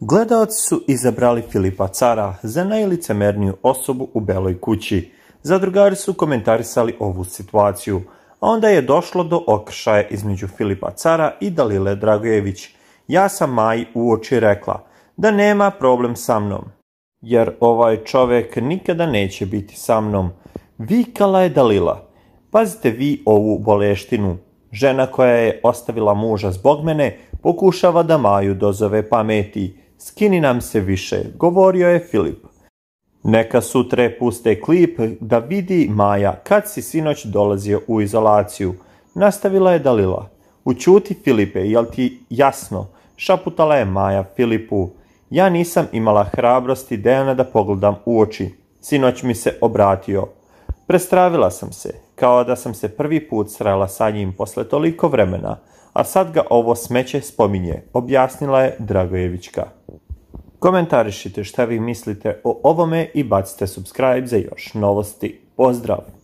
Gledaoci su izabrali Filipa Cara za najlicemerniju osobu u Beloj kući. Zadrugari su komentarisali ovu situaciju, a onda je došlo do okršaja između Filipa Cara i Dalile Dragojević. Ja sam Maji u oči rekla da nema problem sa mnom, jer ovaj čovjek nikada neće biti sa mnom. Vikala je Dalila. Pazite vi ovu boleštinu. Žena koja je ostavila muža zbog mene pokušava da Maju dozove pameti skini nam se više, govorio je Filip. Neka sutre puste klip da vidi Maja kad si sinoć dolazio u izolaciju. Nastavila je Dalila. Učuti Filipe, jel ti jasno? Šaputala je Maja Filipu. Ja nisam imala hrabrosti Dejana da pogledam u oči. Sinoć mi se obratio. Prestravila sam se, kao da sam se prvi put srela sa njim posle toliko vremena, a sad ga ovo smeće spominje, objasnila je Dragojevićka. Komentarišite šta vi mislite o ovome i bacite subscribe za još novosti. Pozdrav!